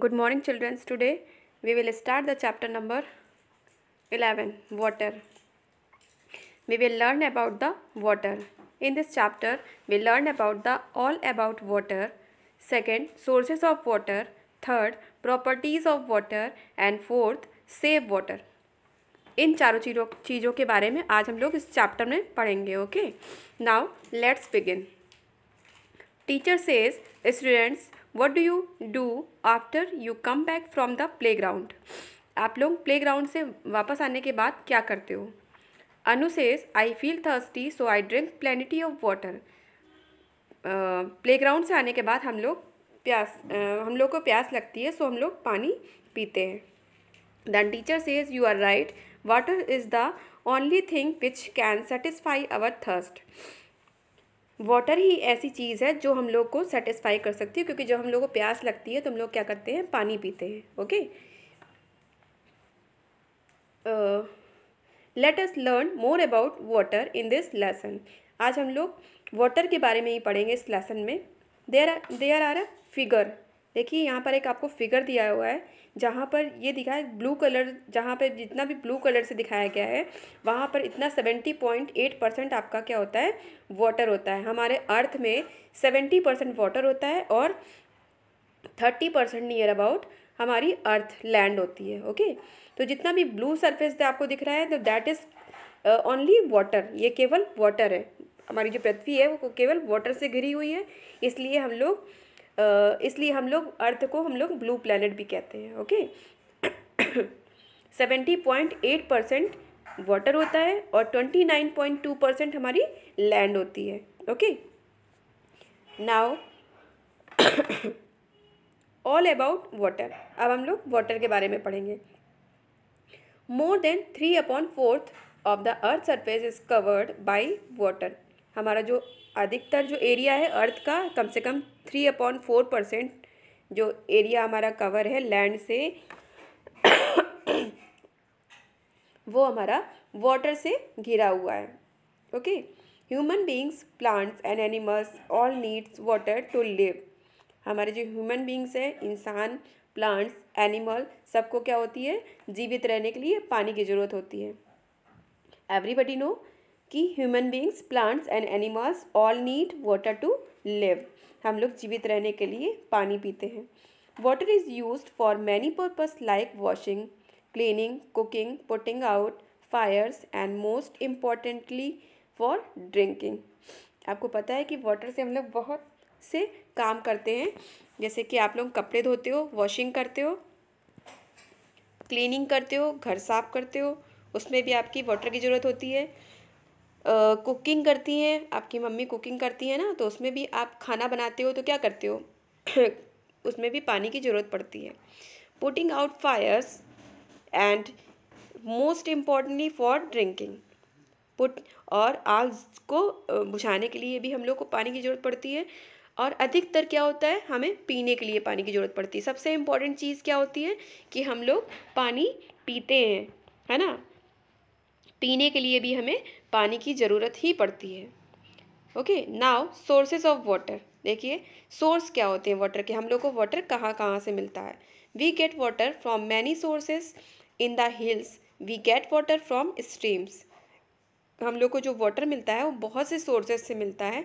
good morning childrens today we will start the chapter number eleven water we will learn about the water in this chapter we learn about the all about water second sources of water third properties of water and fourth save water इन चारों चीजों चीज़ों के बारे में आज हम लोग इस चैप्टर में पढ़ेंगे okay now let's begin teacher says students what do you do after you come back from the playground आप लोग प्ले ग्राउंड से वापस आने के बाद क्या करते हो Anu says I feel thirsty so I drink plenty of water playground से आने के बाद हम लोग प्यास uh, हम लोग को प्यास लगती है सो हम लोग पानी पीते हैं then teacher says you are right water is the only thing which can satisfy our thirst water ही ऐसी चीज़ है जो हम लोग को सेटिस्फाई कर सकती है क्योंकि जब हम लोग को प्यास लगती है तो हम लोग क्या करते हैं पानी पीते हैं okay let us learn more about water in this lesson आज हम लोग वाटर के बारे में ही पढ़ेंगे इस लेसन में there are there are a figure देखिए यहाँ पर एक आपको फिगर दिया हुआ है जहाँ पर ये दिखा है ब्लू कलर जहाँ पर जितना भी ब्लू कलर से दिखाया गया है वहाँ पर इतना सेवेंटी पॉइंट एट परसेंट आपका क्या होता है वाटर होता है हमारे अर्थ में सेवेंटी परसेंट वाटर होता है और थर्टी परसेंट नियर अबाउट हमारी अर्थ लैंड होती है ओके तो जितना भी ब्लू सर्फेस आपको दिख रहा है तो दैट इज़ ओनली वाटर ये केवल वाटर है हमारी जो पृथ्वी है वो केवल वाटर से घिरी हुई है इसलिए हम लोग इसलिए हम लोग अर्थ को हम लोग ब्लू प्लैनेट भी कहते हैं okay seventy point eight percent water होता है और twenty nine point two percent हमारी लैंड होती है okay now all about water अब हम लोग वाटर के बारे में पढ़ेंगे more than three upon fourth of the earth surface is covered by water हमारा जो अधिकतर जो एरिया है अर्थ का कम से कम थ्री अपॉन फोर परसेंट जो एरिया हमारा कवर है लैंड से वो हमारा वाटर से घिरा हुआ है okay human beings plants and animals all needs water to live हमारे जो ह्यूमन बींग्स हैं इंसान प्लांट्स एनिमल सबको क्या होती है जीवित रहने के लिए पानी की ज़रूरत होती है एवरीबडी नो कि human beings plants and animals all need water to live हम लोग जीवित रहने के लिए पानी पीते हैं water is use for many purpose like washing cleaning cooking putting out fires and most importantly for drinking आपको पता है कि वाटर से हम लोग बहुत से काम करते हैं जैसे कि आप लोग कपड़े धोते हो वॉशिंग करते हो क्लीनिंग करते हो घर साफ करते हो उसमें भी आपकी वाटर की ज़रूरत होती है कुकिंग करती हैं आपकी मम्मी कुकिंग करती हैं ना तो उसमें भी आप खाना बनाते हो तो क्या करते हो उसमें भी पानी की ज़रूरत पड़ती है putting out fires and most importantly for drinking put और आग को बुझाने के लिए भी हम लोग को पानी की ज़रूरत पड़ती है और अधिकतर क्या होता है हमें पीने के लिए पानी की ज़रूरत पड़ती है सबसे इम्पॉर्टेंट चीज़ क्या होती है कि हम लोग पानी पीते हैं है ना पीने के लिए भी हमें पानी की ज़रूरत ही पड़ती है okay now sources of water देखिए सोर्स क्या होते हैं वाटर के हम लोग को वाटर कहाँ कहाँ से मिलता है we get water from many sources in the hills we get water from streams हम लोग को जो वाटर मिलता है वो बहुत से सोर्सेज से मिलता है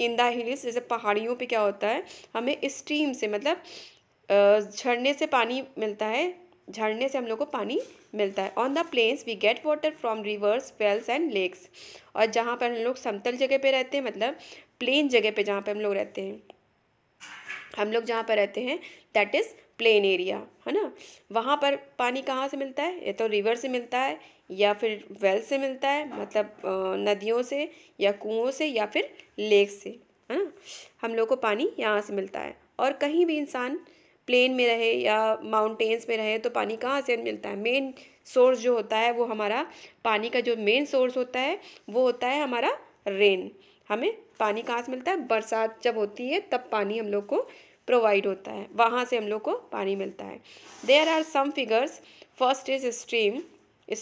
इन द हिल्स जैसे पहाड़ियों पे क्या होता है हमें स्ट्रीम से मतलब झरने से पानी मिलता है झरने से हम लोग को पानी मिलता है on the plains we get water from rivers wells and lakes और जहाँ पर हम लोग समतल जगह पे रहते हैं मतलब प्लेन जगह पे जहाँ पे हम लोग रहते हैं हम लोग जहाँ पर रहते हैं दैट इज़ प्लेन एरिया है ना वहाँ पर पानी कहाँ से मिलता है या तो रिवर से मिलता है या फिर वेल से मिलता है मतलब नदियों से या कुओं से या फिर लेक से है ना हम लोग को पानी यहाँ से मिलता है और कहीं भी इंसान प्लेन में रहे या माउंटेन्स में रहे तो पानी कहाँ से मिलता है मेन सोर्स जो होता है वो हमारा पानी का जो मेन सोर्स होता है वो होता है हमारा रेन हमें पानी कहाँ से मिलता है बरसात जब होती है तब पानी हम लोग को प्रोवाइड होता है वहाँ से हम लोग को पानी मिलता है there are some figures first is stream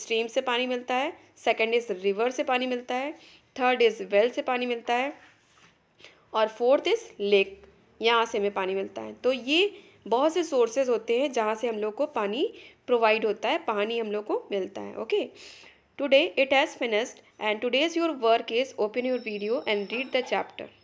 stream से पानी मिलता है सेकेंड इज रिवर से पानी मिलता है थर्ड इज वेल से पानी मिलता है और फोर्थ इज लेक यहाँ से हमें पानी मिलता है तो ये बहुत से सोर्सेज होते हैं जहाँ से हम लोग को पानी प्रोवाइड होता है पानी हम लोग को मिलता है okay today it has finished and today's your work is open your video and read the chapter